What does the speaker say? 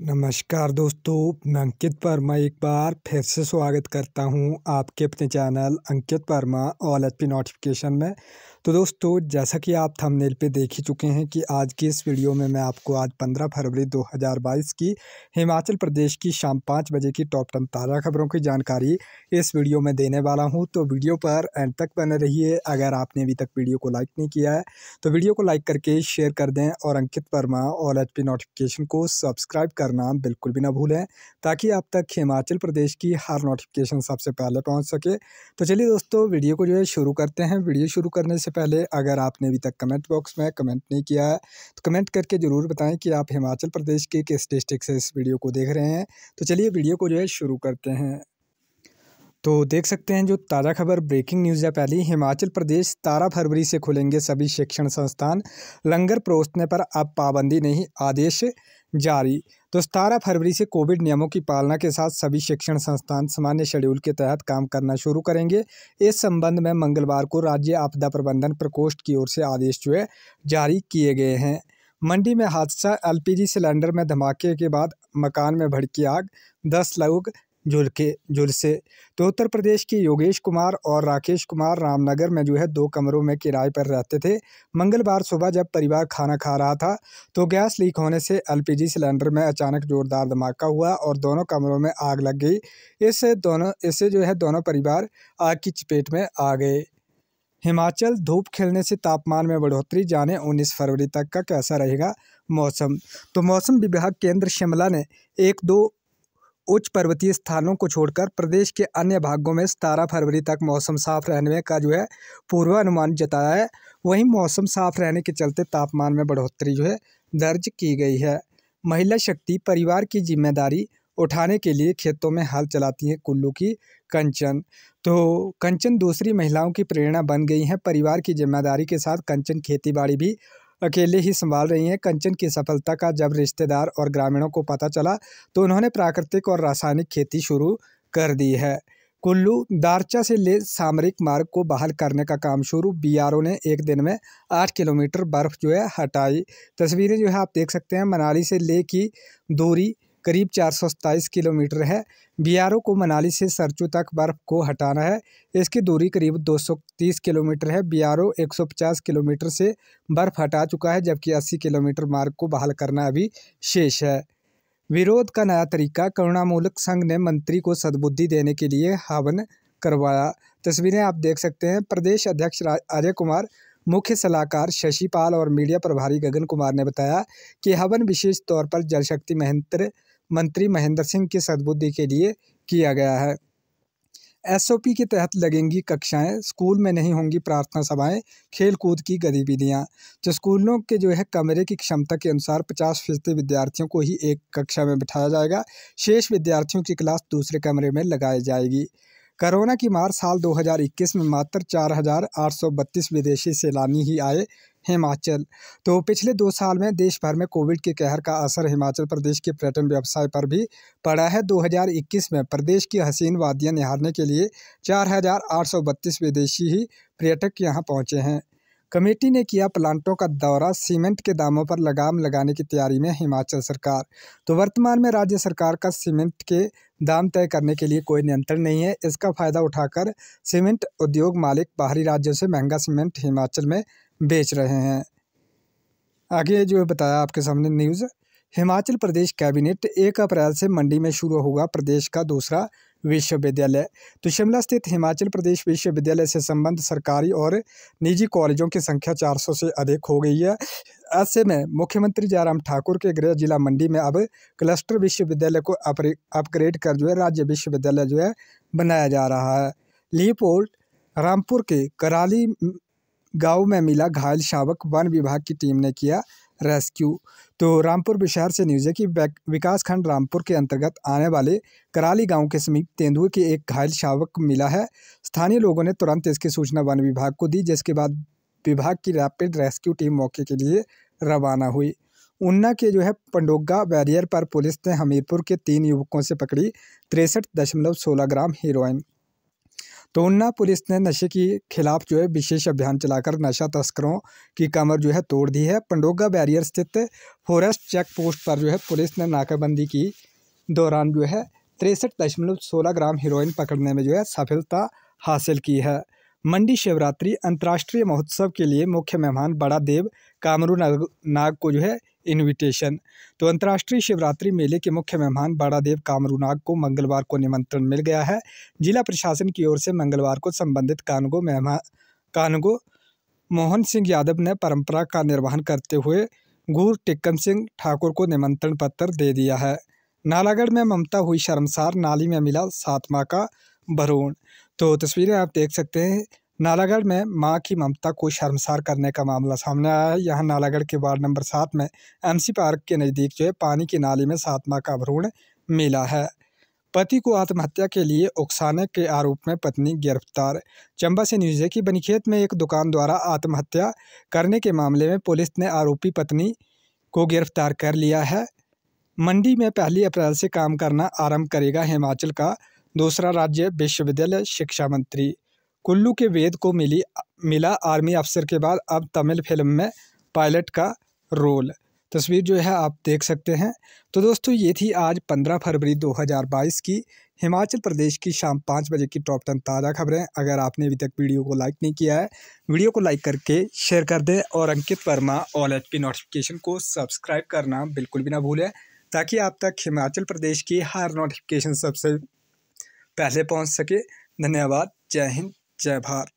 नमस्कार दोस्तों मैं अंकित वर्मा एक बार फिर से स्वागत करता हूं आपके अपने channel Ankit Varma all H P notification में तो दोस्तों जैसा कि आप थंबनेल पे देख ही चुके हैं कि आज की इस वीडियो में मैं आपको आज 15 फरवरी 2022 की हिमाचल प्रदेश की शाम पाँच बजे की टॉप टेन ताज़ा खबरों की जानकारी इस वीडियो में देने वाला हूँ तो वीडियो पर एंड तक बने रहिए अगर आपने अभी तक वीडियो को लाइक नहीं किया है तो वीडियो को लाइक करके शेयर कर दें और Ankit Varma all H notification को सब्सक्राइब करना बिल्कुल भी ना भूलें ताकि आप तक हिमाचल प्रदेश की हर नोटिफिकेशन सबसे पहले पहुंच सके तो चलिए दोस्तों वीडियो को जो है शुरू करते हैं वीडियो शुरू करने से पहले अगर आपने अभी तक कमेंट बॉक्स में कमेंट नहीं किया है तो कमेंट करके ज़रूर बताएँ कि आप हिमाचल प्रदेश के किस डिस्ट्रिक्ट से इस वीडियो को देख रहे हैं तो चलिए वीडियो को जो है शुरू करते हैं तो देख सकते हैं जो ताज़ा खबर ब्रेकिंग न्यूज़ है पहली हिमाचल प्रदेश सतारह फरवरी से खुलेंगे सभी शिक्षण संस्थान लंगर परोसने पर अब पाबंदी नहीं आदेश जारी तो सतारह फरवरी से कोविड नियमों की पालना के साथ सभी शिक्षण संस्थान सामान्य शेड्यूल के तहत काम करना शुरू करेंगे इस संबंध में मंगलवार को राज्य आपदा प्रबंधन प्रकोष्ठ की ओर से आदेश जो है जारी किए गए हैं मंडी में हादसा एलपीजी सिलेंडर में धमाके के बाद मकान में भड़की आग दस लोग झुलके के से तो उत्तर प्रदेश के योगेश कुमार और राकेश कुमार रामनगर में जो है दो कमरों में किराए पर रहते थे मंगलवार सुबह जब परिवार खाना खा रहा था तो गैस लीक होने से एलपीजी सिलेंडर में अचानक जोरदार धमाका हुआ और दोनों कमरों में आग लग गई इससे दोनों इससे जो है दोनों परिवार आग की चपेट में आ गए हिमाचल धूप खिलने से तापमान में बढ़ोतरी जाने 19 फरवरी तक का कैसा रहेगा मौसम तो मौसम विभाग केंद्र शिमला ने एक दो उच्च पर्वतीय स्थानों को छोड़कर प्रदेश के अन्य भागों में सतारह फरवरी तक मौसम साफ रहने का जो है पूर्वानुमान जताया है वहीं मौसम साफ रहने के चलते तापमान में बढ़ोतरी जो है दर्ज की गई है महिला शक्ति परिवार की जिम्मेदारी उठाने के लिए खेतों में हल चलाती हैं कुल्लू की कंचन तो कंचन दूसरी महिलाओं की प्रेरणा बन गई हैं परिवार की जिम्मेदारी के साथ कंचन खेतीबाड़ी भी अकेले ही संभाल रही हैं कंचन की सफलता का जब रिश्तेदार और ग्रामीणों को पता चला तो उन्होंने प्राकृतिक और रासायनिक खेती शुरू कर दी है कुल्लू दारचा से ले सामरिक मार्ग को बहाल करने का काम शुरू बीआरओ ने एक दिन में आठ किलोमीटर बर्फ जो है हटाई तस्वीरें जो है आप देख सकते हैं मनाली से ले की दूरी करीब चार किलोमीटर है बियारो को मनाली से सरचू तक बर्फ को हटाना है इसकी दूरी करीब 230 किलोमीटर है बीआरओ 150 किलोमीटर से बर्फ हटा चुका है जबकि 80 किलोमीटर मार्ग को बहाल करना अभी शेष है विरोध का नया तरीका करुणामूलक संघ ने मंत्री को सद्बुद्धि देने के लिए हवन करवाया तस्वीरें आप देख सकते हैं प्रदेश अध्यक्ष अजय कुमार मुख्य सलाहकार शशिपाल और मीडिया प्रभारी गगन कुमार ने बताया कि हवन विशेष तौर पर जल शक्ति महंत्र मंत्री महेंद्र सिंह की सदबुद्धि के लिए किया गया है एसओपी के तहत लगेंगी कक्षाएं स्कूल में नहीं होंगी प्रार्थना सभाएं खेल कूद की गतिविधियां जो स्कूलों के जो है कमरे की क्षमता के अनुसार 50 फीसदी विद्यार्थियों को ही एक कक्षा में बिठाया जाएगा शेष विद्यार्थियों की क्लास दूसरे कमरे में लगाई जाएगी कोरोना की मार साल 2021 में मात्र चार विदेशी सैलानी ही आए हिमाचल तो पिछले दो साल में देश भर में कोविड के कहर का असर हिमाचल प्रदेश के पर्यटन व्यवसाय पर भी पड़ा है 2021 में प्रदेश की हसीन वादियां निहारने के लिए 4,832 विदेशी ही पर्यटक यहां पहुंचे हैं कमेटी ने किया प्लांटों का दौरा सीमेंट के दामों पर लगाम लगाने की तैयारी में हिमाचल सरकार तो वर्तमान में राज्य सरकार का सीमेंट के दाम तय करने के लिए कोई नियंत्रण नहीं है इसका फायदा उठाकर सीमेंट उद्योग मालिक बाहरी राज्यों से महंगा सीमेंट हिमाचल में बेच रहे हैं आगे जो है बताया आपके सामने न्यूज़ हिमाचल प्रदेश कैबिनेट एक अप्रैल से मंडी में शुरू होगा प्रदेश का दूसरा विश्वविद्यालय तो शिमला स्थित हिमाचल प्रदेश विश्वविद्यालय से संबंध सरकारी और निजी कॉलेजों की संख्या 400 से अधिक हो गई है ऐसे में मुख्यमंत्री जयराम ठाकुर के गृह जिला मंडी में अब क्लस्टर विश्वविद्यालय को अपग्रेड कर जो है राज्य विश्वविद्यालय जो है बनाया जा रहा है लीपोल्ट रामपुर के कराली गांव में मिला घायल शावक वन विभाग की टीम ने किया रेस्क्यू तो रामपुर बिशहर से न्यूज़ है कि विकास खंड रामपुर के अंतर्गत आने वाले कराली गांव के समीप तेंदुए के एक घायल शावक मिला है स्थानीय लोगों ने तुरंत इसकी सूचना वन विभाग को दी जिसके बाद विभाग की रैपिड रेस्क्यू टीम मौके के लिए रवाना हुई ऊना के जो है पंडोगा बैरियर पर पुलिस ने हमीरपुर के तीन युवकों से पकड़ी तिरसठ दशमलव सोलह ग्राम हीरोइन तो उन्ना पुलिस ने नशे के खिलाफ जो है विशेष अभियान चलाकर नशा तस्करों की कमर जो है तोड़ दी है पंडोगा बैरियर स्थित फॉरेस्ट चेक पोस्ट पर जो है पुलिस ने नाकाबंदी की दौरान जो है तिरसठ दशमलव सोलह ग्राम हीरोइन पकड़ने में जो है सफलता हासिल की है मंडी शिवरात्रि अंतर्राष्ट्रीय महोत्सव के लिए मुख्य मेहमान बड़ा देव कामरू नाग नाग को जो है इनविटेशन तो अंतर्राष्ट्रीय शिवरात्रि मेले के मुख्य मेहमान बड़ा देव कामरू नाग को मंगलवार को निमंत्रण मिल गया है जिला प्रशासन की ओर से मंगलवार को संबंधित कानगो मेहमान कानगो मोहन सिंह यादव ने परंपरा का निर्वहन करते हुए गुर टिक्कम सिंह ठाकुर को निमंत्रण पत्र दे दिया है नालागढ़ में ममता हुई शर्मसार नाली में मिला सातमा का भरूण तो तस्वीरें आप देख सकते हैं नालागढ़ में मां की ममता को शर्मसार करने का मामला सामने आया है यहाँ नालागढ़ के वार्ड नंबर सात में एमसी पार्क के नज़दीक जो है पानी की नाली में सात माह का भ्रूण मिला है पति को आत्महत्या के लिए उकसाने के आरोप में पत्नी गिरफ्तार चंबा से न्यूज़ है कि बनीखेत में एक दुकान द्वारा आत्महत्या करने के मामले में पुलिस ने आरोपी पत्नी को गिरफ्तार कर लिया है मंडी में पहली अप्रैल से काम करना आरंभ करेगा हिमाचल का दूसरा राज्य विश्वविद्यालय शिक्षा मंत्री कुल्लू के वेद को मिली मिला आर्मी अफसर के बाद अब तमिल फिल्म में पायलट का रोल तस्वीर जो है आप देख सकते हैं तो दोस्तों ये थी आज पंद्रह फरवरी दो हज़ार बाईस की हिमाचल प्रदेश की शाम पाँच बजे की टॉप टेन ताज़ा खबरें अगर आपने अभी तक वीडियो को लाइक नहीं किया है वीडियो को लाइक करके शेयर कर दें और Ankit Varma all H P notification को सब्सक्राइब करना बिल्कुल भी ना भूलें ताकि आप तक हिमाचल प्रदेश की हर नोटिफिकेशन सबसे पहले पहुँच सके धन्यवाद जय हिंद जय भारत